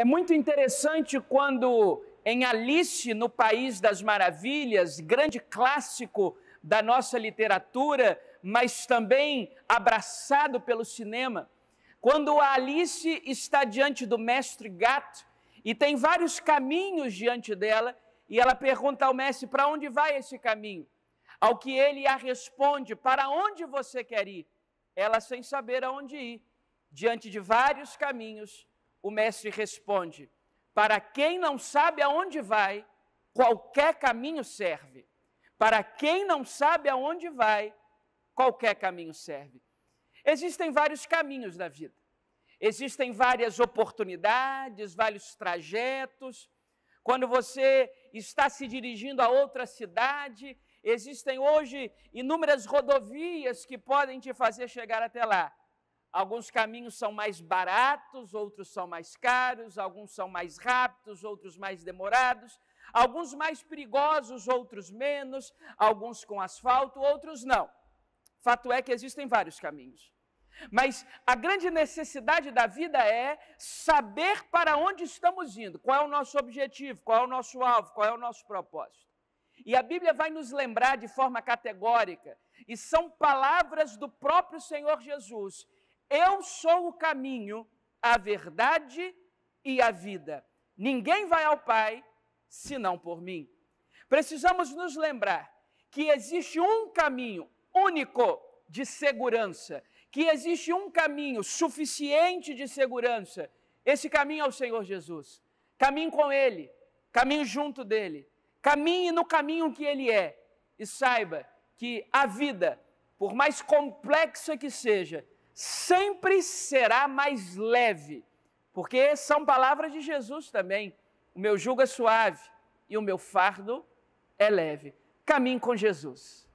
É muito interessante quando em Alice no País das Maravilhas, grande clássico da nossa literatura, mas também abraçado pelo cinema, quando a Alice está diante do mestre gato e tem vários caminhos diante dela, e ela pergunta ao mestre: para onde vai esse caminho? Ao que ele a responde: para onde você quer ir? Ela sem saber aonde ir, diante de vários caminhos, o mestre responde: Para quem não sabe aonde vai, qualquer caminho serve. Para quem não sabe aonde vai, qualquer caminho serve. Existem vários caminhos na vida. Existem várias oportunidades, vários trajetos. Quando você está se dirigindo a outra cidade, existem hoje inúmeras rodovias que podem te fazer chegar até lá. Alguns caminhos são mais baratos, outros são mais caros, alguns são mais rápidos, outros mais demorados, alguns mais perigosos, outros menos, alguns com asfalto, outros não. Fato é que existem vários caminhos. Mas a grande necessidade da vida é saber para onde estamos indo, qual é o nosso objetivo, qual é o nosso alvo, qual é o nosso propósito. E a Bíblia vai nos lembrar de forma categórica, e são palavras do próprio Senhor Jesus, eu sou o caminho, a verdade e a vida. Ninguém vai ao Pai senão por mim. Precisamos nos lembrar que existe um caminho único de segurança, que existe um caminho suficiente de segurança. Esse caminho é o Senhor Jesus. Caminhe com Ele, caminhe junto dele, caminhe no caminho que Ele é e saiba que a vida, por mais complexa que seja, sempre será mais leve, porque são palavras de Jesus também. O meu jugo é suave e o meu fardo é leve. Caminhe com Jesus.